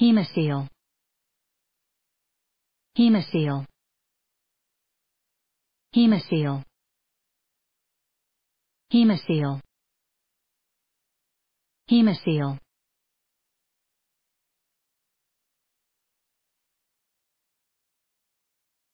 Hemocele. Hemocele. Hemocele. Hemocele. Hemocele.